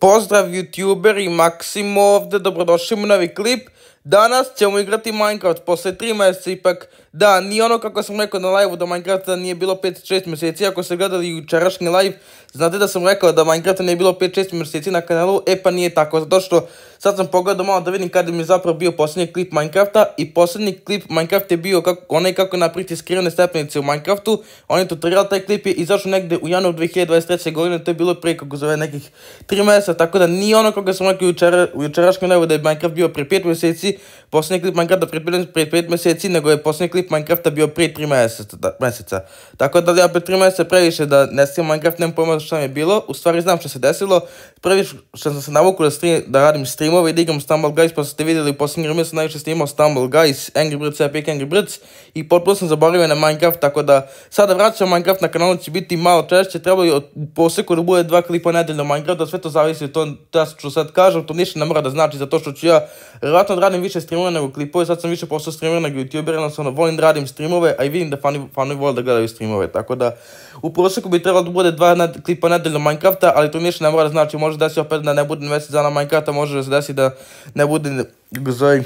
Pozdrav youtuber i Maksimov, dobrodošli u novi klip. Danas ćemo igrati Minecraft, posle 3 mjeseca ipak, da, ni ono kako sam rekao na live-u da Minecrafta nije bilo 5-6 mjeseci, ako ste gledali jučerašnji live, znate da sam rekao da Minecrafta nije bilo 5-6 mjeseci na kanalu, e pa nije tako, zato što sad sam pogledao malo da vidim kada mi je zapravo bio posljednji klip Minecrafta i posljednji klip Minecraft je bio kako, onaj kako napriti skrivene stepenice u Minecraftu, on je tutorial, taj klip je izašao negde u januar 2023. godine, to je bilo prije kako zove nekih 3 mjeseca, tako da nije ono kako sam rekao u jučerašnjem live da je Minecraft bio prije 5 mjeseci, posljednji klip Minecrafta pripremljen prije 5 mjeseci, nego je posljednji klip Minecrafta bio prije 3 mjeseca. Tako da ja prije 3 mjeseca previše da ne Minecraft, nemam pojma što mi je bilo, u stvari znam što se desilo, Prvi što sam se navukao da, stream, da radim streamove i da igram Stumble Guys, pa ste vidjeli u posljednjih vremena sam najviše streamao Stumble Guys, Angry Birds, Epic Angry Birds i potpuno sam zaboravio na Minecraft, tako da sada vraćam Minecraft na kanalu će biti malo češće, treba je u poseku da bude dva klipa nedeljno Minecrafta, sve to zavisi To toga da što sad kažem, to ništa ne mora da znači, zato što ću ja vjerojatno da radim više streamova nego klipove, sad sam više postao streamer nego youtuber, jednostavno volim da radim streamove, a i vidim da fanovi fani vole da gledaju streamove, tako da u prosjeku bi trebalo da bude dva klipa nedeljno Minecrafta, ali to ništa ne mora da znači, može desiti opet da ne bude mjesec dana Minecrafta, može se desiti da ne bude zove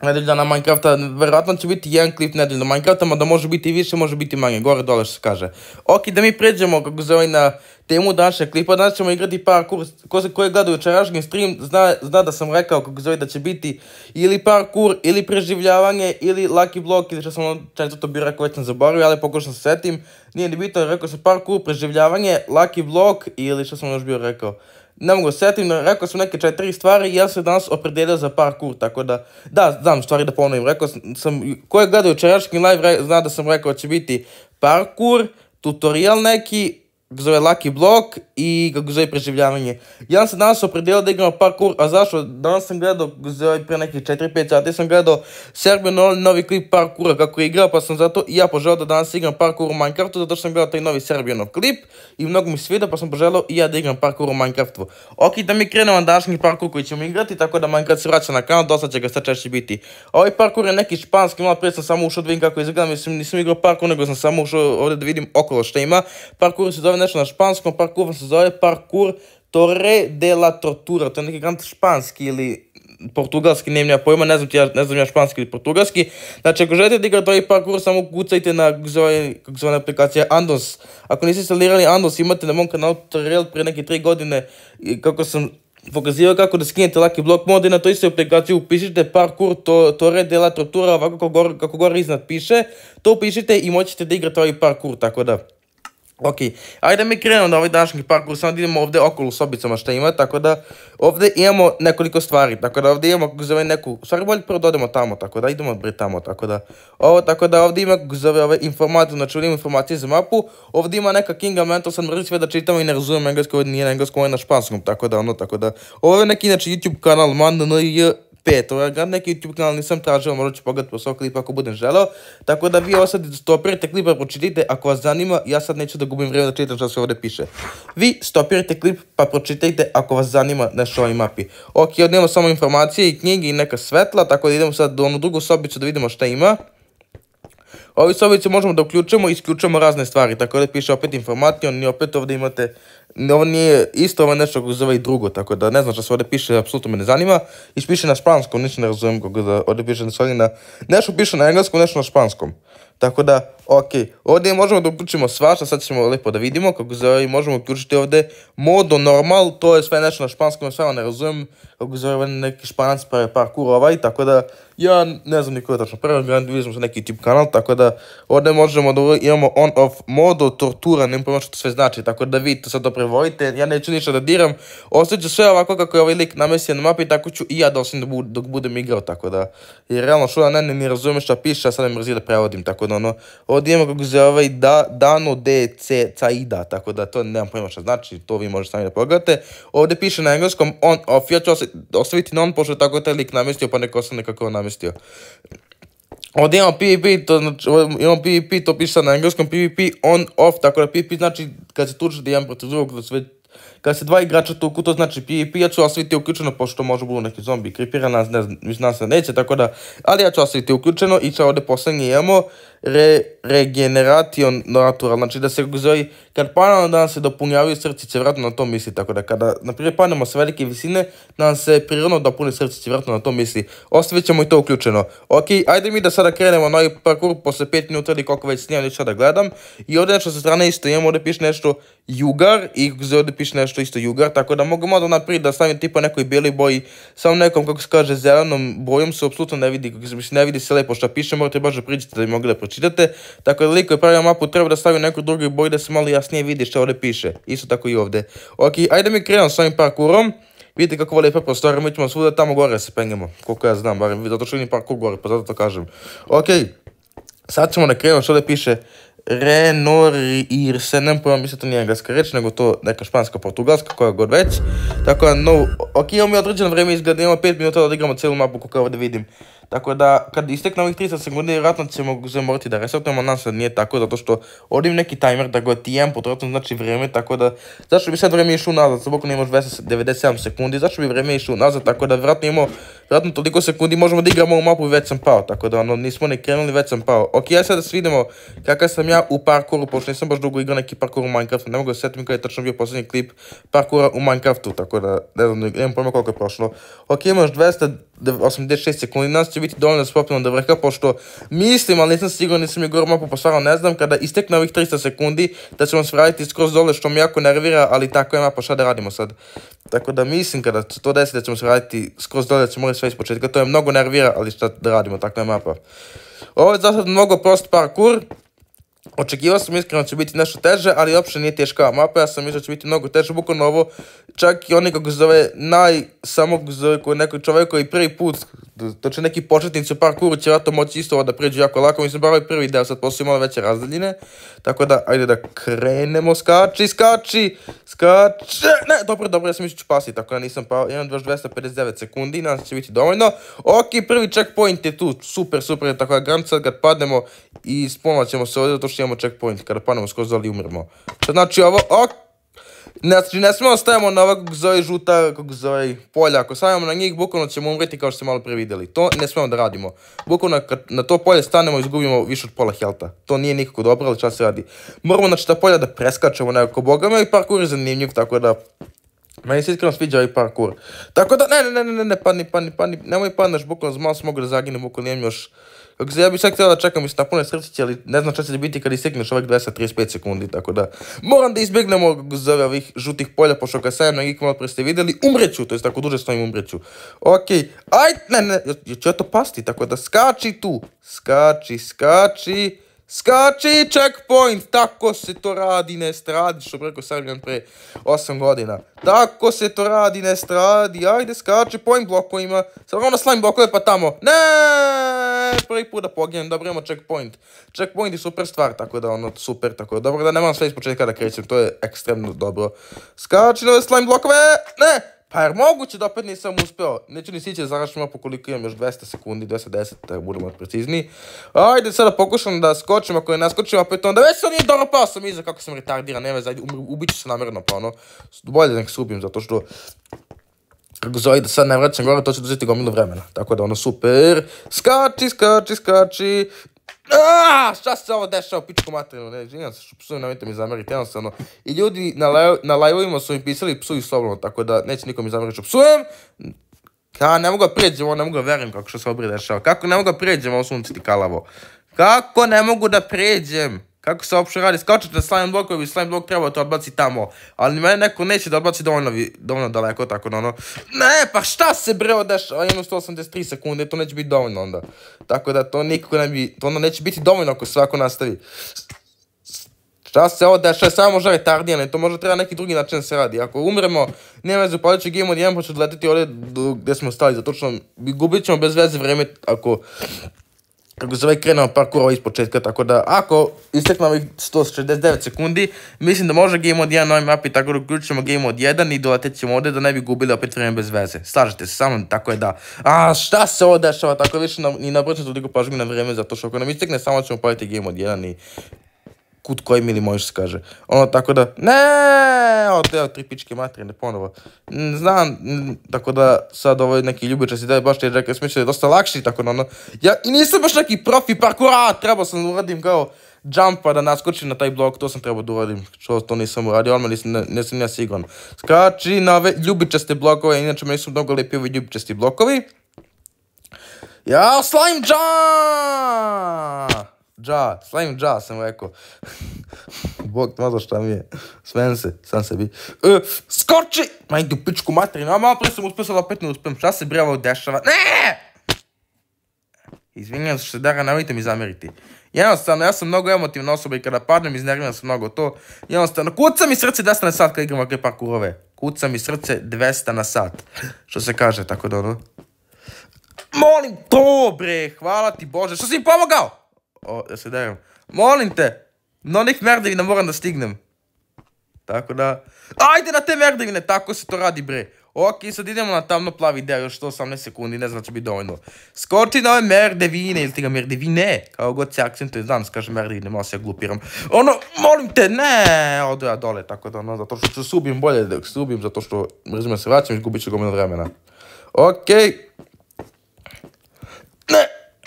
nedelja na Minecrafta, verovatno će biti jedan klip nedelja na Minecrafta, mada može biti i više, može biti manje, gore dole što se kaže. Ok, da mi pređemo, kako zove, na temu današnjeg klipa, danas ćemo igrati parkour, ko, se, ko je u jučerašnji stream, zna, da sam rekao, kako zove, da će biti ili parkour, ili preživljavanje, ili lucky block, ili što sam ono često to bio rekao, već sam zaboravio, ali pokušam se setim, nije ni bitno, rekao sam parkour, preživljavanje, lucky block, ili što sam ono još bio rekao ne mogu setim, rekao sam neke četiri stvari i ja se danas opredelio za parkour, tako da, da, znam stvari da ponovim, rekao sam, ko je gledao čarački live, zna da sam rekao će biti parkour, tutorial neki, kako zove Lucky Block i kako zove preživljavanje. Ja sam danas opredelio da igram parkour, a zašto? Danas sam gledao, zove pre nekih 4-5 sati sam gledao Serbio novi klip parkoura kako je igrao, pa sam zato i ja poželao da danas igram parkour u Minecraftu, zato što sam gledao taj novi Serbijanov klip i mnogo mi se vidio, pa sam poželao i ja da igram parkour u Minecraftu. Ok, da mi krenemo na današnji parkour koji ćemo igrati, tako da Minecraft se vraća na kanal, dosta će ga sad češće biti. ovaj parkour je neki španski, malo prije sam samo ušao da vidim kako izgleda, nisam igrao parkour, nego sam samo ušao ovdje da vidim okolo što ima. Parkour se zove nešto na španskom, parkour se zove parkour Torre de la Tortura, to je neki grant španski ili portugalski, nemam ja pojma, ne znam, ti ja, ne znam ja španski ili portugalski. Znači, ako želite da igrate ovaj parkour, samo kucajte na, kako zove, aplikacija Andos. Ako niste instalirali Andos, imate na mom kanalu tutorial pre neke tri godine, kako sam pokazivao kako da skinete laki blok mod i na toj se aplikaciji upišite parkour to, Torre de la Tortura, ovako kako gore, iznad piše, to upišite i moćete da igrate ovaj parkour, tako da... Ok, ajde mi krenemo na ovaj današnji parkour, sad idemo ovdje okolo sobicama što ima, tako da ovdje imamo nekoliko stvari, tako da ovdje imamo kako zove neku, stvari bolje prvo dodemo tamo, tako da idemo bre tamo, tako da, ovo, tako da ovdje ima zove ove informacije, znači ovdje ima informacije za mapu, ovdje ima neka Kinga Mental, sad mrzim sve da čitamo i ne razumijem englesku, ovdje nije na engleskom, ovdje na španskom, tako da ono, tako da, ovo je neki, znači YouTube kanal, man, i pet. ja neki YouTube kanal nisam tražio, možda ću pogledati svoj klip ako budem želeo. Tako da vi ovo sad stopirajte pa pročitajte ako vas zanima. Ja sad neću da gubim vrijeme da čitam što se ovdje piše. Vi stopirajte klip pa pročitajte ako vas zanima na o ovoj mapi. Ok, odnijemo samo informacije i knjige i neka svetla, tako da idemo sad do onu drugu sobicu da vidimo šta ima. Ovi sobici možemo da uključujemo i isključujemo razne stvari, tako da piše opet informacije, i opet ovdje imate ovo nije isto ovo nešto kako zove i drugo, tako da ne znam što se ovdje piše, apsolutno me ne zanima. I piše na španskom, ništa ne razumijem kako da ovdje piše na na... Nešto piše na engleskom, nešto na španskom. Tako da, ok, ovdje možemo da uključimo svašta, sad ćemo lijepo da vidimo kako zove i možemo uključiti ovdje modo normal, to je sve nešto na španskom, sve ono ne razumijem, kako zove neki španac, pa je parkour ovaj, tako da ja ne znam niko je tačno prvi, smo se neki tip kanal, tako da ovdje možemo da imamo on-off modu tortura, ne pojma što to sve znači, tako da vi to sad to prevodite, ja neću ništa da diram, ostavit sve ovako kako je ovaj lik namestio na mapi, tako ću i ja da dok budem igrao, tako da, jer realno što ne, ne, ne razumijem šta piše, a sad ne mrzi da prevodim, tako da ono, ovdje imamo kako se ovaj da, Dano DC Caida, tako da to nemam pojma šta znači, to vi možete sami da pogledate, ovdje piše na engleskom on-off, ja ću ostaviti non, pošto je tako taj lik namestio, pa neko ostane kako on namjestio. Ovdje imamo PvP, to znači, imamo to piše na engleskom PvP on off, tako da PvP znači kad se da jedan protiv drugog, sve, kad se dva igrača tuku, to znači PvP, ja ću osviti uključeno, pošto može budu neki zombi, kripira nas, ne znam, nas neće, tako da, ali ja ću osviti uključeno i će ovdje posljednji imamo, re, regeneration natural, znači da se zove, kad padamo da nam se dopunjavaju srcice, vratno na to misli, tako da kada naprijed padnemo sa velike visine, da nam se prirodno dopuni srcice, vjerojatno na to misli. Ostavit ćemo i to uključeno. Ok, ajde mi da sada krenemo na ovaj parkour posle 5 minuta ili koliko već snimam, sada gledam. I ovdje nešto sa strane isto imamo, ovdje piše nešto jugar i ovdje piše nešto isto jugar, tako da mogu malo naprijed da stavim tipa nekoj bijeli boji, samo nekom kako se kaže zelenom bojom se apsolutno ne vidi, ne vidi se lepo što piše, morate baš da da bi mogli čitate, tako da liko koji pravi mapu treba da stavi neku drugu boj da se malo jasnije vidi što ovdje piše. Isto tako i ovdje. Ok, ajde mi krenemo s ovim parkurom. Vidite kako voli lepa prostora, mi ćemo svuda tamo gore se penjemo, koliko ja znam, barem zato što vidim parkour gore, pa zato to kažem. Ok, sad ćemo da krenemo što ovdje piše re-no-ri-i-r-se, nem pojma, mislim to nije engleska reč, nego to neka španska, portugalska, koja god već. Tako da, no, ok, imamo mi određeno vrijeme izgleda, imamo 5 minuta da odigramo celu mapu, kako ovdje vidim. Tako da, kad istekne ovih 30 sekundi, vjerojatno ćemo se morati da resetujemo, nas sad nije tako, zato što odim neki timer da ga tijem potrebno znači vrijeme, tako da, zašto bi sad vrijeme išao nazad, soboko ne imaš 97 sekundi, zašto bi vrijeme išao nazad, tako da vjerojatno imamo, vjerojatno toliko sekundi možemo da igramo u mapu i već sam pao, tako da ono, nismo ne krenuli, već sam pao. Ok, ja sad da vidimo kakav sam ja u parkouru, pošto nisam baš dugo igrao neki parkour u Minecraftu, ne mogu se kada je tačno bio posljednji klip parkoura u Minecraftu, tako da, ne znam, pojma koliko je prošlo. Ok, imaš 200, 86 sekundi, nas će biti dovoljno spopljeno do vrha, pošto mislim, ali nisam siguran, nisam je gore pa ne znam, kada istekne ovih 300 sekundi, da ćemo se vratiti skroz dole, što me jako nervira, ali tako je mapa, šta da radimo sad. Tako da mislim, kada se to desi, da ćemo se vratiti skroz dole, da ćemo morati sve ispočetka, to je mnogo nervira, ali šta da radimo, tako je mapa. Ovo je za sad mnogo prost parkour, Očekivao sam iskreno će biti nešto teže, ali uopće nije teška mapa, ja sam mislio će biti mnogo teže, bukvalno ovo, čak i oni kako zove, naj, samog zove, neko čovjek koji prvi put to će neki početnici u parkuru će vratno moći isto da pređu jako lako, mislim se ovaj prvi deo, sad poslije malo veće razdaljine, tako da, ajde da krenemo, skači, skači, skači, ne, dobro, dobro, ja sam mislio ću pasti, tako da nisam pao, imam još 259 sekundi, nadam se će biti dovoljno, ok, prvi checkpoint je tu, super, super, tako da gram sad kad padnemo i spomnat ćemo se ovdje, zato što imamo checkpoint, kada padnemo skroz ali umremo, što znači ovo, ok, Znači, ne smijemo stavimo na ova, kako zove žuta, polja. Ako stavimo na njih, bukvalno ćemo umreti kao što ste malo previdjeli. vidjeli. To ne smijemo da radimo. Bukvalno kad na to polje stanemo i izgubimo više od pola helta. To nije nikako dobro, ali čas se radi. Moramo znači ta polja da preskačemo nekako bogama ovaj i parkour je zanimljiv, tako da... Meni se iskreno sviđa i ovaj parkour. Tako da, ne, ne, ne, ne, ne, padni, padni, padni, nemoj padneš, bukvalno malo smo da zaginem, bukvalno imam još ja bih sad da čekam mislim na puno srcići, ali ne znam šta će biti kad istekneš 20-35 sekundi, tako da moram da izbjegnemo zove ovih žutih polja, pošto kad sajem na igru ste vidjeli, umreću, to jest tako duže stojim umreću. Okej, aj, ne, ne, ću ja to pasti, tako da skači tu, skači, skači, Skači checkpoint, tako se to radi na stradi, što preko Serbian pre 8 godina. Tako se to radi na stradi, ajde skači point blokovima, samo na ono slime blokove pa tamo. Ne, prvi put da poginem, dobro imamo checkpoint. Checkpoint je super stvar, tako da ono, super, tako da dobro da nemam sve iz početka da krećem, to je ekstremno dobro. Skači na slime blokove, ne, pa jer moguće da opet nisam uspeo, neću ni sići da po koliko imam još 200 sekundi, 210, da budemo precizniji. Ajde sada pokušam da skočim, ako ne naskočim opet onda, već sam nije dobro pao sam iza kako sam retardiran, nema zajedno, ubit se namjerno pa ono, bolje da nek se zato što kako zove da sad ne vraćam gore, to će dozeti gomilo vremena. Tako da ono super, skači, skači, skači, a šta se ovo dešava, pičko materinu, ne, izvinjam se što psujem, nemojte mi zamjeriti, jednostavno. I ljudi na, su mi pisali psuj slobodno, tako da neće nikom mi zamjeriti što psujem. Ja ne mogu da prijeđem, ono, ne mogu da verim kako što se obri dešava. Kako ne mogu da prijeđem, ovo sunce ti kalavo. Kako ne mogu da prijeđem? Kako se uopšte radi? Skačete na slime blokovi, slime blok treba to odbaci tamo. Ali mene neko neće da odbaci dovoljno, daleko, tako da ono... Ne, pa šta se bre odaš? imam 183 sekunde, to neće biti dovoljno onda. Tako da to nikako ne bi... To onda neće biti dovoljno ako svako nastavi. Šta se ovo je samo možda retardijan, to možda treba neki drugi način se radi. Ako umremo, nema veze, upadit će game od jedan, pa će odletiti gdje smo stali, zato što gubit ćemo bez veze vrijeme ako kako se zove krenemo parkour ovaj ispočetka, tako da ako istekne ovih 169 sekundi, mislim da može game od 1 na ovoj mapi, tako da uključimo game od 1 i doletet ćemo ovdje da ne bi gubili opet vrijeme bez veze. Slažete se sa mnom, tako je da. A šta se ovo dešava, tako više na, i na toliko pažnju na vrijeme, zato što ako nam istekne samo ćemo paliti game od 1 i kut koji mili možeš se kaže. Ono tako da, ne, od teo tri pičke materine ponovo. Znam, tako da sad ovo neki ljubičasti si daje baš te rekao, je dosta lakši, tako da ono, ja i nisam baš neki profi parkura, trebao sam da uradim kao jumpa da naskočim na taj blok, to sam trebao da uradim, što to nisam uradio, ono, nisam, nisam ja siguran. Skači na ove ljubičaste blokove, inače meni su mnogo lijepi ovi ljubičasti blokovi. Ja, slime jump! dža, slavim dža, sam rekao. Bog, znaš šta mi je. Sven se, sam sebi. E, skoči! Ma idu pičku materinu, a malo prije sam uspio, da opet ne uspijem. Šta se brevo dešava? Ne! Izvinjam se što Dara, nemojte mi zameriti. Jednostavno, ja sam mnogo emotivna osoba i kada padnem iznerviram sam mnogo to. Jednostavno, kuca mi srce 200 na sat kada igram ovakve parkurove. Kuca mi srce 200 na sat. Što se kaže, tako da ono. Molim to hvala ti Bože, što si mi pomogao! o, ja se dajem. Molim te! na onih merdevina moram da stignem. Tako da... Ajde na te merdevine! Tako se to radi bre. Ok, sad idemo na tamno plavi deo, još 18 sekundi, ne znam će biti dovoljno. Skoči na ove merdevine, ili ti ga merdevine, kao god se akcentuje, znam se kaže merdevine, malo se ja glupiram. Ono, molim te, ne, odu ja dole, tako da ono, zato što ću subim bolje se subim, zato što, da se, vraćam i gubit ću gomeno vremena. Okej.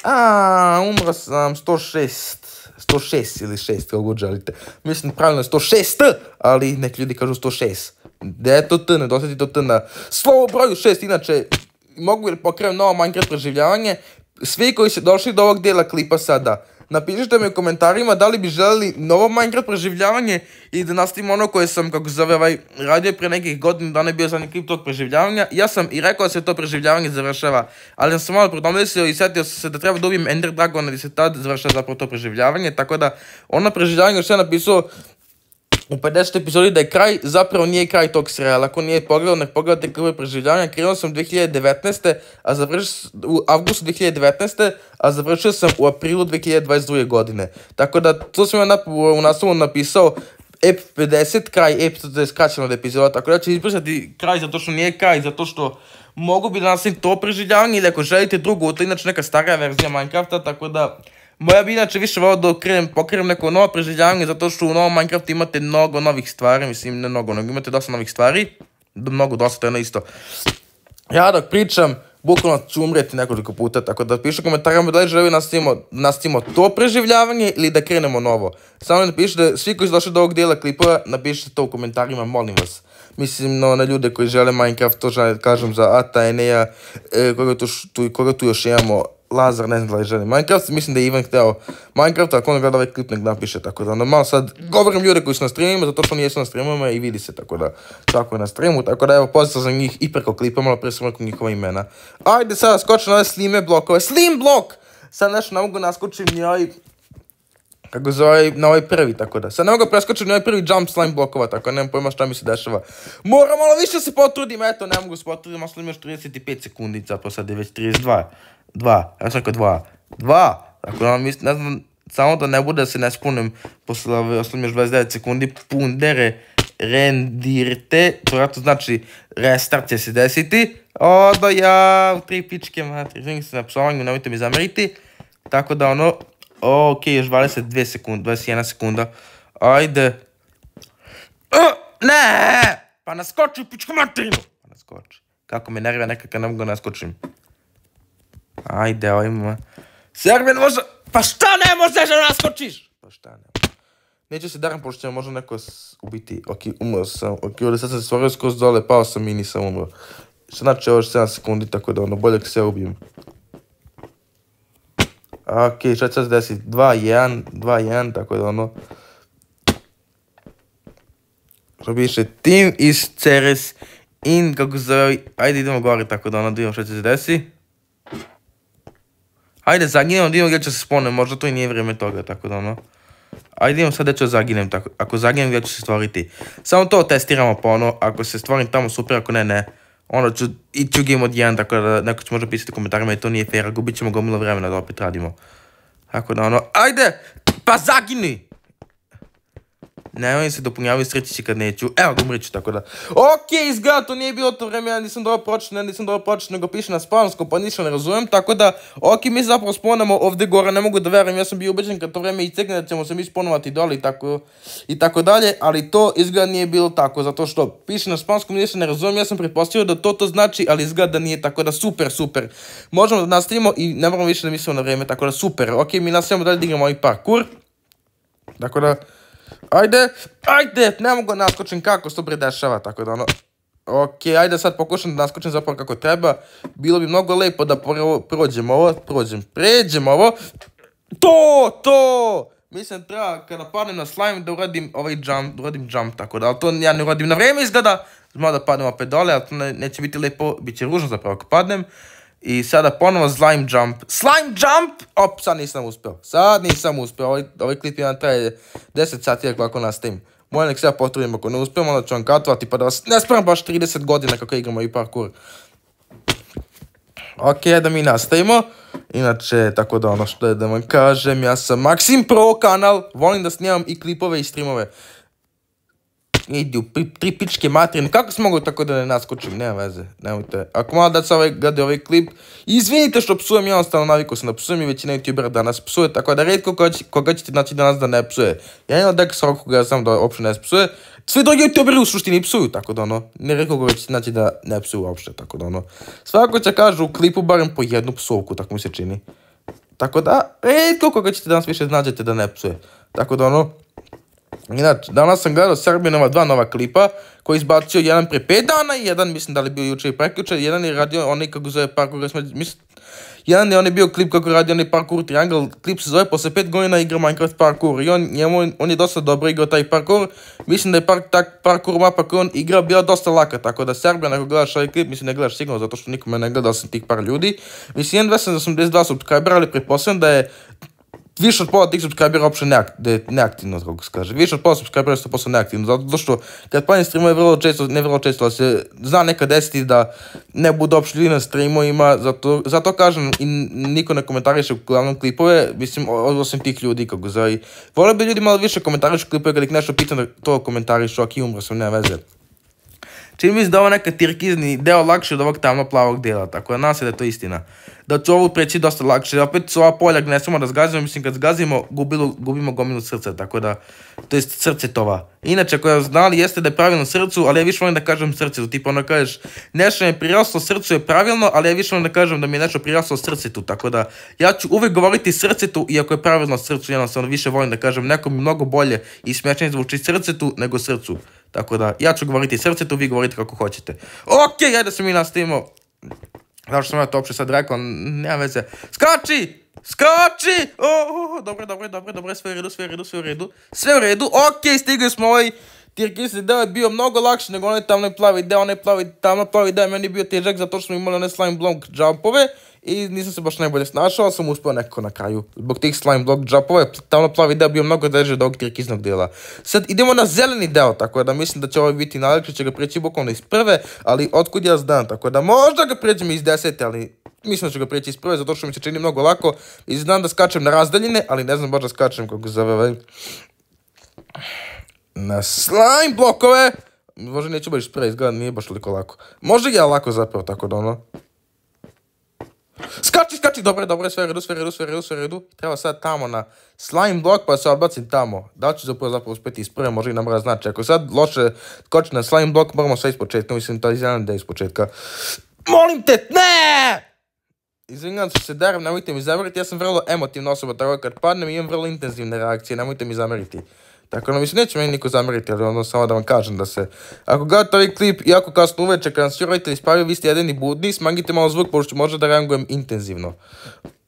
A, umro sam 106. 106 ili 6, kako god želite. Mislim, pravilno je 106, ali neki ljudi kažu 106. Gde je to T, ne dosjeti to T na slovo broju 6, inače mogu li pokrenu novo Minecraft preživljavanje. Svi koji su došli do ovog dijela klipa sada, Napišite mi u komentarima da li bi željeli novo Minecraft preživljavanje i da nastavimo ono koje sam, kako zove ovaj, radio pre nekih godina da je bio zadnji klip tog preživljavanja. Ja sam i rekao da se to preživljavanje završava, ali sam malo predomislio i sjetio se da treba dobijem Ender Dragona da se tad završava zapravo to preživljavanje, tako da ono preživljavanje što sam napisao u 50. epizodi da je kraj, zapravo nije kraj tog serijala. Ako nije pogledao, nek pogledate krve preživljavanja. Krenuo sam 2019. a završio u avgustu 2019. a završio sam u aprilu 2022. godine. Tako da, to sam ja u naslovu napisao EP 50, kraj EP, to je skraćeno od epizoda, tako da ću izbrisati kraj zato što nije kraj, zato što mogu bi da nastavim to preživljavanje ili ako želite drugu, to je inače neka starija verzija Minecrafta, tako da moja bi inače više volao da okrenem, pokrenem neko novo preživljavanje, zato što u novom Minecraftu imate mnogo novih stvari, mislim ne mnogo, nego imate dosta novih stvari, mnogo dosta, to je na ono isto. Ja dok pričam, bukvalno ću umreti nekoliko puta, tako da pišu komentarima da li želi nastavimo, nastavimo to preživljavanje ili da krenemo novo. Samo mi napišite, svi koji su došli do ovog dijela klipova, napišite to u komentarima, molim vas. Mislim no, na ljude koji žele Minecraft, to želim kažem za Ata, Enea, e, koga tu još imamo, Lazar, ne znam da li želi Minecraft, mislim da je Ivan htio Minecraft, ako on gleda ovaj klip nek napiše, tako da normalno sad govorim ljude koji su na streamima, zato što oni jesu na streamima i vidi se, tako da svako je na streamu, tako da evo pozdrav za njih i preko klipa, malo prije sam rekao njihova imena. Ajde sada skočim na ove slime blokove, slim blok! Sad nešto ne mogu naskočim ni ovaj, kako zove, na ovaj prvi, tako da. Sad ne mogu preskočim na ovaj prvi jump slime blokova, tako da nemam pojma šta mi se dešava. Moram malo više se potrudim, eto, ne mogu se potrudim, a slim još 35 sekundi, sad dva. Ja sam rekao dva. Dva! Tako vam mislim, ne znam, samo da ne bude da se ne posle ove osnovne još 29 sekundi, pundere, rendirte, to vratno znači restart će se desiti. O, tri pičke, mati, želim se na psovanju, nemojte mi zameriti. Tako da ono, ok, još 22 sekunde, 21 sekunda. Ajde. Uh, ne! Pa naskoči pičku materinu! Pa naskoči. Kako me nervira nekako kad ne mogu naskočim. Ajde, ajmo. Ovaj Serben može... Pa šta ne možeš da naskočiš? Pa šta ne Neću se daram, pošto će možda neko ubiti. Ok, umro sam. Ok, ovdje sad sam se stvorio skroz dole, pao sam i nisam umro. Što znači ovo je 7 sekundi, tako da ono, bolje se ubijem. Ok, šta će sad desiti? 2-1, 2-1, tako da ono... Što piše, tim iz Ceres in, kako se zove, ajde idemo gori, tako da ono, da vidimo šta će se desiti. Ajde, zaginem, da gdje će se spone, možda to i nije vrijeme toga, tako da ono. Ajde imam sad da ću zaginem, tako. ako zaginem gdje ću se stvoriti. Samo to testiramo pa ono, ako se stvorim tamo super, ako ne, ne. Ono ću, i ću game od jedan, tako da neko će možda pisati u komentarima i to nije fair, gubit ćemo gomilo vremena da opet radimo. Tako da ono, ajde, pa zagini! Ne, oni se dopunjavaju sreći kad neću. Evo umriću, tako da. Ok, izgleda to nije bilo to vreme, ja nisam dobro pročito, ja nisam dobro pročito, nego piše na spanskom, pa ništa ne razumijem, tako da, ok, mi zapravo sponamo ovdje gore, ne mogu da verujem, ja sam bio ubeđen kad to vreme istekne da ćemo se mi sponovati dole i tako, i tako dalje, ali to izgleda nije bilo tako, zato što piše na spanskom, ništa ne razumijem, ja sam pretpostavio da to to znači, ali izgleda da nije tako da super, super. Možemo da nastavimo i ne moramo više da mislimo na vreme, tako da super. Ok, mi nastavimo dalje da igramo ovaj parkour. Tako da, Ajde, ajde, ne mogu naskočim kako se to bre tako da ono... Ok, ajde sad pokušam da naskočim zapravo kako treba. Bilo bi mnogo lepo da prođem ovo, prođem, pređem ovo. To, to! Mislim, treba kada padnem na slime da uradim ovaj jump, da uradim jump, tako da, ali to ja ne uradim na vreme izgleda. Zma da padnem opet dole, ali to neće biti lepo, bit će ružno zapravo ako padnem. I sada ponovo slime jump. Slime jump! Op, sad nisam uspio. Sad nisam uspio. Ovaj, klip jedan ono, traje 10 sati ako nastavim. Moje nek se ja potrudim ako ne uspijem, onda ću vam katovati pa da vas ne spremam baš 30 godina kako igramo i parkour. Ok, da mi nastavimo. Inače, tako da ono što je da vam kažem, ja sam Maxim Pro kanal, volim da snimam i klipove i streamove. Idi u pri, tri pičke materine. Kako si mogao tako da ne naskočim? Nema veze, nemojte. Ako malo da se ovaj, ovaj klip, izvinite što psujem, ja ostalo navikao sam da psujem i većina youtubera danas psuje, tako da redko koga, koga ćete naći danas da ne psuje. Ja imam da s koga ja sam da uopšte ne psuje. Svi drugi youtuberi u suštini psuju, tako da ono, ne rekao koga ćete naći da ne psuju uopšte, tako da ono. Svako će kažu u klipu barem po jednu psovku, tako mi se čini. Tako da, redko koga ćete danas više znađete da ne psuje. Tako da ono, Znači, danas sam gledao Srbinova dva nova klipa koji je izbacio jedan prije 5 dana i jedan mislim da li bio jučer i preključaj, jedan je radio onaj kako zove parkour, mislim, jedan je on je bio klip kako radi onaj parkour triangle, klip se zove posle 5 godina igra Minecraft parkour i on, je dosta dobro igrao taj parkour, mislim da je park, tak, parkour mapa koju on igra bila dosta laka, tako da Serbian ako gledaš ovaj klip, mislim ne gledaš sigurno zato što nikome ne gledao sam tih par ljudi, mislim 1282 subscribera, ali pretpostavljam da je više od pola tih subscribera uopće ne neaktivno, kako se kaže. Više od pola subscribera je 100% neaktivno, zato što kad planim streamove vrlo često, ne vrlo često, ali se zna nekad desiti da ne bude uopšte ljudi na streamovima, zato, zato kažem i niko ne komentariše uglavnom klipove, mislim, osim tih ljudi, kako zove. Volio bi ljudi malo više komentarišu klipove, kad ih nešto pitan da to komentarišu, ok, umro sam, nema veze. Čini mi se da ovo neka tirkizni deo lakše od ovog tamno plavog dela, tako da nam da je to istina. Da ću ovu preći dosta lakše, opet su ova polja ne smemo da zgazimo, mislim kad zgazimo gubimo gominu srca, tako da, to je srce tova. Inače, koja znali jeste da je pravilno srcu, ali ja više volim da kažem srce, tipa ono kažeš, nešto je priraslo srcu je pravilno, ali ja više volim da kažem da mi je nešto priraslo srcetu, tako da, ja ću uvijek govoriti srcetu, iako je pravilno srcu, jednostavno više volim da kažem, nekom mnogo bolje i smješanje zvuči srcetu nego srcu. Tako da, ja ću govoriti srce, tu vi govorite kako hoćete. Okej, okay, ajde se mi nastavimo. Zašto sam ja to uopće sad rekao, nema veze. Skači! Skači! O, dobro, dobro, dobro, dobro, sve u redu, sve u redu, sve u redu. Sve u redu, okej, stigli smo ovaj Tier Kisli je bio mnogo lakši nego onaj tamno plavi deo, onaj plavi, tamno plavi deo meni bio težak zato što smo imali one slime block jumpove i nisam se baš najbolje snašao, ali sam uspio neko na kraju. Zbog tih slime block jumpova je tamno plavi deo bio mnogo teže od ovog tirkiznog dela. Sad idemo na zeleni deo, tako da mislim da će ovo ovaj biti najlakši, će ga prijeći bukvalno iz prve, ali otkud ja znam, tako da možda ga prijeđem iz desete, ali mislim da ću ga prijeći iz prve, zato što mi se čini mnogo lako i znam da skačem na razdaljine, ali ne znam baš da skačem kako se ovaj na slime blokove. Može neću baš spray izgleda, nije baš toliko lako. Može je lako zapravo, tako da ono. Skači, skači, dobro, dobro, sve redu, sve redu, sve redu, sve redu. Treba sad tamo na slime blok, pa se odbacim tamo. Da li ću zapravo zapravo uspjeti iz prve, i namra znači. Ako sad loše skoči na slime blok, moramo sve ispočetka, mislim, je jedan da iz početka. Molim te, ne! Izvinjam se se darim, nemojte mi zameriti, ja sam vrlo emotivna osoba, tako kad padnem imam vrlo intenzivne reakcije, nemojte mi zameriti. Tako da, mislim, neće meni niko zamiriti, ali ono, samo da vam kažem da se... Ako gledate ovaj klip, jako kasno uveče, kada nas roditelji spavio, vi ste jedini budni, smanjite malo zvuk, pošto možda da rangujem intenzivno.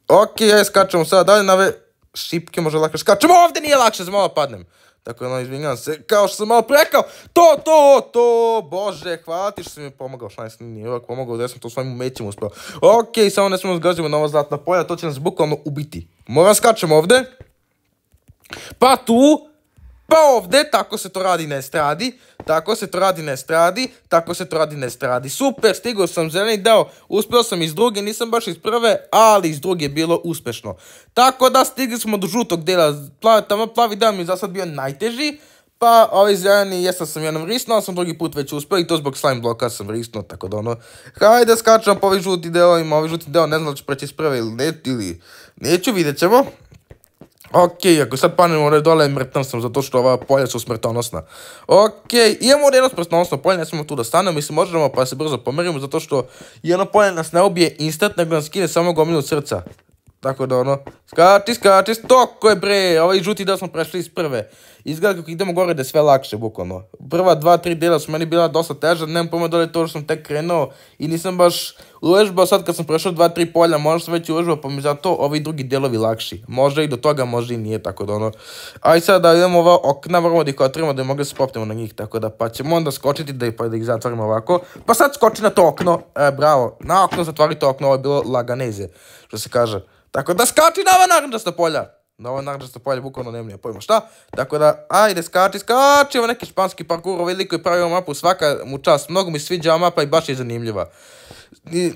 Ok, ja skačemo sada dalje na ove šipke, možda lakše skačemo, ovdje nije lakše, za malo padnem. Tako ono, izvinjam se, kao što sam malo prekao, to, to, to, bože, hvala ti što si mi pomogao, šta nisam nije uvijek pomogao, da sam to svojim umećima uspio. Ok, samo ne smemo zgazimo na ova zlatna polja, to će nas bukvalno ubiti. Moram skačem ovdje. Pa tu, pa ovde, tako se to radi na estradi, tako se to radi na estradi, tako se to radi na estradi. Super, stigao sam zeleni deo, uspio sam iz druge, nisam baš iz prve, ali iz druge je bilo uspešno. Tako da stigli smo do žutog dela, tamo plavi deo mi je za sad bio najteži, pa ovaj zeleni, jesam sam jednom ali sam drugi put već uspio i to zbog slime bloka sam risnuo, tako da ono, hajde skačam po žuti žuti delovima, ovi žuti deo, ne znam da ću preći iz prve ili ne, ili neću, vidjet ćemo. Ok, ako sad panemo ovdje dole, mrtan sam, zato što ova polja su smrtonosna. Ok, imamo jedno smrtonosno polje, ne smijemo tu da stanemo, mislim možemo pa se brzo pomerimo, zato što jedno polje nas ne ubije instant, nego nas skine samo gominu srca. Tako da ono, Skati, skači, stoko je bre, Ovaj žuti deo smo prešli iz prve. Izgleda kako idemo gore da je sve lakše, bukvalno. Prva dva, tri dela su meni bila dosta teža, nemam pojma da li to što sam tek krenuo i nisam baš uležbao sad kad sam prešao dva, tri polja, možda sam već uležbao, pa mi zato ovi drugi delovi lakši. Može i do toga, može i nije, tako da ono. Aj sad da idemo ova okna, moramo da ih otvorimo, da mogli se popnemo na njih, tako da pa ćemo onda skočiti da, pa da ih zatvorimo ovako. Pa sad skoči na to okno, e, bravo, na okno zatvori to okno, ovo je bilo laganeze, što se kaže. Tako da skači na Nova naranđasta polja. Nova naranđasta polja, bukvalno nije pojma šta. Tako da, ajde, skači, skači. Ovo neki španski parkour, ovaj liko je pravio mapu, svaka mu čast. Mnogo mi sviđa mapa i baš je zanimljiva. I...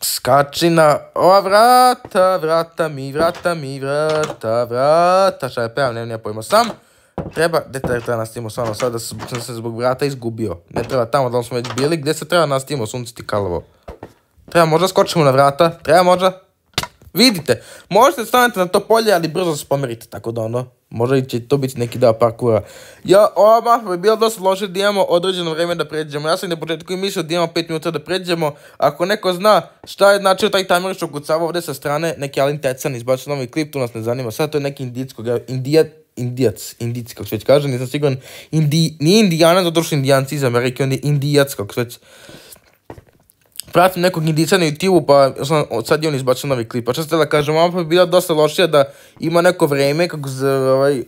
Skači na ova vrata, vrata mi, vrata mi, vrata, vrata. Šta je pevam, pa nije pojma sam. Treba, gdje treba nastimo sad, sada sam se zbog vrata izgubio. Ne treba tamo, da smo već bili, gdje se treba nastimo, sunce ti kalavo. Treba možda skočimo na vrata, treba možda, Vidite, možete stanete na to polje, ali brzo se pomerite, tako da ono, možda će to biti neki da parkura. Ja, ova bi bilo dosta loše da imamo određeno vrijeme da pređemo. Ja sam na početku i mislio da imamo 5 minuta da pređemo. Ako neko zna šta je značio taj timer što kucava ovdje sa strane, neki Alin Tecan izbacio novi klip, tu nas ne zanima. Sad to je neki indijskog, indijac, indijac, kako se već kaže, nisam siguran. Indi, nije indijanac, zato što indijanci iz Amerike, on je indijac, kako se pratim nekog indica na youtube pa sam, sad je on izbacio novi klip. Pa što ste da kažem, ovo bi bila dosta lošija da ima neko vreme kako se, ovaj,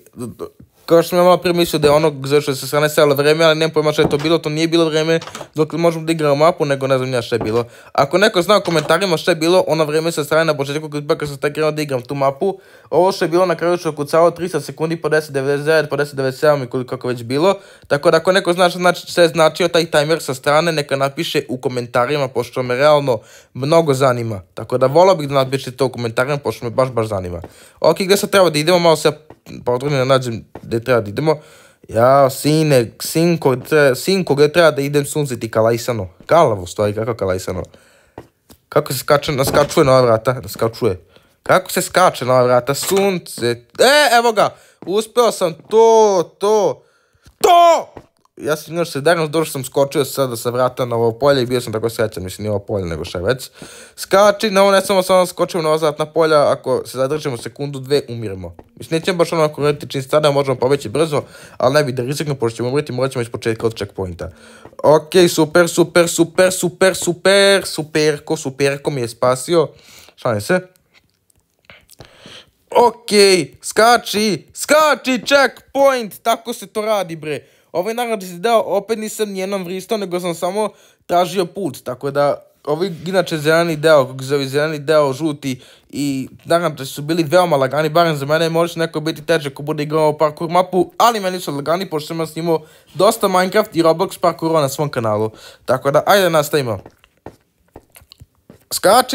kao što sam ja malo prije mislio da je ono zašto se strane stavilo vreme, ali nemam pojma što je to bilo, to nije bilo vreme dok možemo da igramo mapu, nego ne znam ja što je bilo. Ako neko zna u komentarima što je bilo, ono vreme sa strane na početku kad sam tako krenuo da igram tu mapu, ovo što je bilo na kraju što kucao 300 sekundi po 10.99, po 10.97 i koliko kako već bilo, tako da ako neko zna znači, što je značio taj timer sa strane, neka napiše u komentarima, pošto me realno mnogo zanima. Tako da volao bih da napišete to u komentarima, pošto me baš baš zanima. Ok, gdje sad treba da idemo, malo se pa da nađem gdje treba da idemo. Ja, sine, sinko, tre, sinko treba da idem sunziti kalajsano. Kalavo stvari, kako kalajsano? Kako se skače, naskačuje na ova vrata, naskačuje. Kako se skače na ova vrata, sunce. E, evo ga, uspeo sam to, to, to! ja sam još se danas dobro sam skočio sada sa vrata na ovo polje i bio sam tako srećan, mislim nije ovo polje nego ševec. Skači na ovo, ne samo samo nazad na ozatna polja, ako se zadržimo sekundu, dve, umiremo. Mislim, nećem baš onako roditi čin možemo poveći brzo, ali ne bi da rizikno, pošto ćemo umriti, morat ćemo iz početka od checkpointa. Okej, super, super, super, super, super, superko, superko mi je spasio. Šalim se. Okej, skači, skači, checkpoint, tako se to radi bre. Ovaj narod si dao, opet nisam nijednom vristao, nego sam samo tražio put, tako da ovi inače zeleni deo, kako se zove zeleni deo, žuti i naravno su bili veoma lagani, barem za mene možeš neko biti teže ko bude igrao parkour mapu, ali meni su lagani pošto sam ja snimao dosta Minecraft i Roblox parkoura na svom kanalu. Tako da, ajde nastavimo.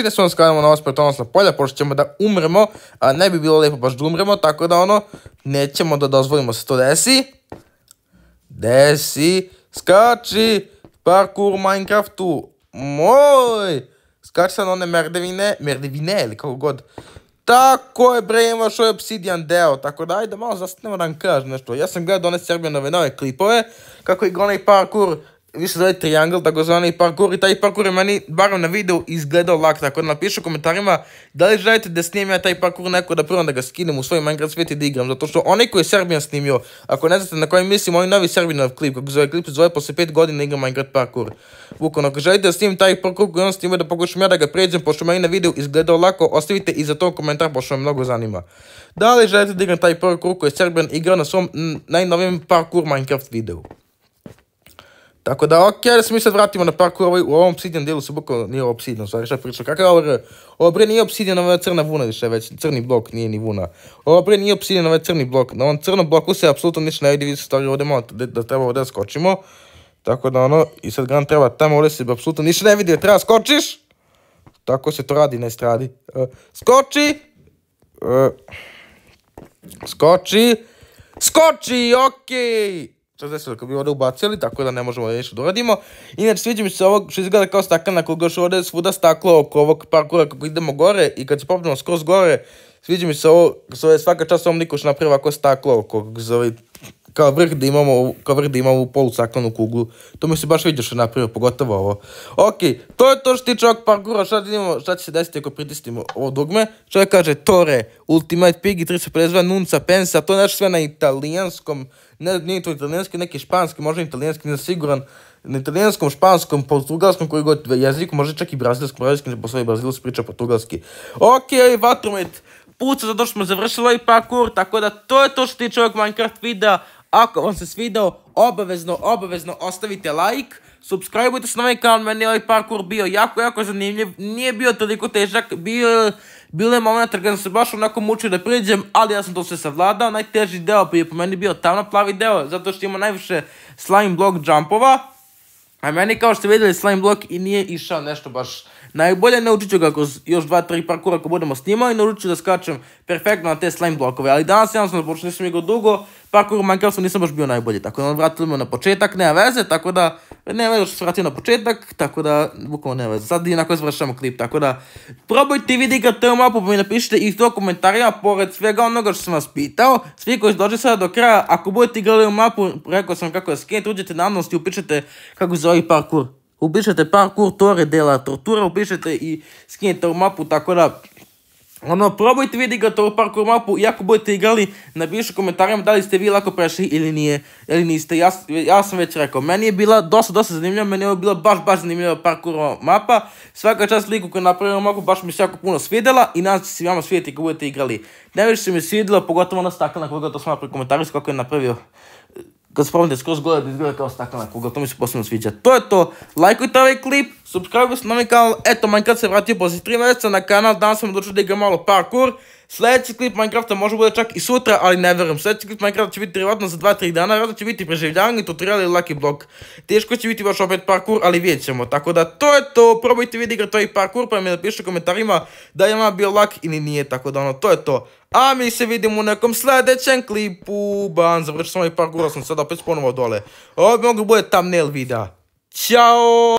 ne smo, skajamo na ospred odnosno polja, pošto ćemo da umremo, a ne bi bilo lijepo baš da umremo, tako da ono, nećemo da dozvolimo se to desi si skači, parkour Minecraftu, moj, skači sad one merdevine, merdevine ili kako god. Tako je bre, je Obsidian deo, tako da ajde malo zastanemo da vam kažem nešto. Ja sam gledao one Srbije nove nove klipove, kako je onaj parkour vi se zove Triangle, takozvani parkour, i taj parkour je meni, barem na video, izgledao lak, tako da napišu u komentarima da li želite da snijem ja taj parkour neko da prvo da ga skinem u svoj Minecraft svijet i da igram, zato što onaj koji je Serbijan snimio, ako ne znate na kojem mislim, ovaj novi Serbijanov klip, kako zove klip, zove posle 5 godina igram Minecraft parkour. Vukon ako želite da snimim taj parkour koji on da pokušam ja da ga prijeđem, pošto meni na videu izgledao lako, ostavite i za to komentar, pošto me mnogo zanima. Da li želite da igram taj parkour koji je Serbijan igrao na svom najnovijem parkour Minecraft videu? Tako da, ok, da se mi sad vratimo na parkour, ovaj, u ovom obsidijan dijelu se bukalo nije obsidijan, stvari šta pričam, kakav je ovo Ovo bre nije obsidijan, ovo je crna vuna više već, crni blok nije ni vuna. Ovo bre nije obsidijan, ovo je crni blok, na ovom crnom bloku se apsolutno ništa ne vidi, vi se stvari ovdje malo, da, treba ovdje skočimo. Tako da ono, i sad gran treba tamo ovdje se apsolutno ništa ne vidi, treba skočiš! Tako se to radi ne stradi e, e, skoči! skoči! Skoči, okej! što se bi ovdje ubacili, tako da ne možemo ništa doradimo i Inače, sviđa mi se ovo što izgleda kao staklena koga još ovdje svuda staklo oko ovog parkura kako idemo gore i kad se popnemo skroz gore, sviđa mi se ovo, svaka čast ovom Nikoš napravi ovako staklo oko, zove, kao vrh da imamo, kao da imamo u polu kuglu. To mi se baš vidio što je napravio, pogotovo ovo. Ok, to je to što tiče ovog parkura, sad imamo, šta će se desiti ako pritisnemo ovo dugme? Čovjek kaže Tore, Ultimate Piggy, 352 Nunca Pensa, to je nešto sve na italijanskom, ne, nije to italijanski, neki španski, možda italijanski, nisam siguran. Na italijanskom, španskom, portugalskom, koji god jeziku, možda čak i brazilskom, brazilskom, ne postoji brazilski, priča portugalski. Ok, vatromet, puca zato što smo završili ovaj parkour, tako da to je to što ti čovjek Minecraft videa, ako vam se svidao, obavezno, obavezno ostavite like, subscribeujte se na ovaj kanal, meni je ovaj parkour bio jako, jako zanimljiv, nije bio toliko težak, bio, bilo je moment kada se baš onako mučio da priđem, ali ja sam to sve savladao, najteži deo je po meni bio tamno plavi deo, zato što ima najviše slime block jumpova, a meni kao što vidjeli slime block i nije išao nešto baš najbolje, naučit ću ga još 2-3 parkura ako budemo snimali, naučit ću da skačem perfektno na te slime blokove, ali danas jednostavno, sam nisam dugo, Parkour Minecraftu nisam baš bio najbolji, tako da vratili me na početak, nema veze, tako da, nema veze što se vratio na početak, tako da, bukvalno nema veze. Sad inako završamo klip, tako da, probajte vidi ga u mapu, pa mi napišite i to komentarima, pored svega onoga što sam vas pitao, svi koji dođe sada do kraja, ako budete igrali u mapu, rekao sam kako je skate, uđete na mnost i upišete kako se zove parkour. Upišete parkour, tore dela tortura, upišete i skinete u mapu, tako da, ono, probajte vidjeti ga to ovu parkour mapu, i ako budete igrali, napišu u komentarima da li ste vi lako prešli ili nije, ili niste, ja, sam već rekao, meni je bila dosta, dosta zanimljiva, meni je ovo bila baš, baš zanimljiva parkour mapa, svaka čast liku koju je napravila mapu, baš mi se jako puno svidjela, i nadam se se vama svidjeti kako budete igrali. Najviše se mi svidjela, pogotovo ona stakljena, koga to sam napravio komentarist kako je napravio kad spomenem skroz gore da izgleda kao staklena kugla, to mi se posebno sviđa. To je to, lajkujte ovaj klip, subscribe se na ovaj kanal, eto Minecraft se vratio poslije 3 mjeseca na kanal, danas sam odlučio da igram malo parkour, Sljedeći klip Minecrafta može bude čak i sutra, ali ne verujem. Sljedeći klip Minecrafta će biti vjerojatno za 2-3 dana, vjerojatno će biti preživljavanje, tutorial i lucky block. Teško će biti baš opet parkour, ali vidjet ćemo. Tako da to je to, probajte vidjeti igrat to i parkour, pa mi napišite u komentarima da je ima bio lak ili nije, tako da ono, to je to. A mi se vidimo u nekom sljedećem klipu, ban, završio sam ovaj parkour, sam sad opet ponovo dole. Ovo bi mogli bude thumbnail videa. Ćao!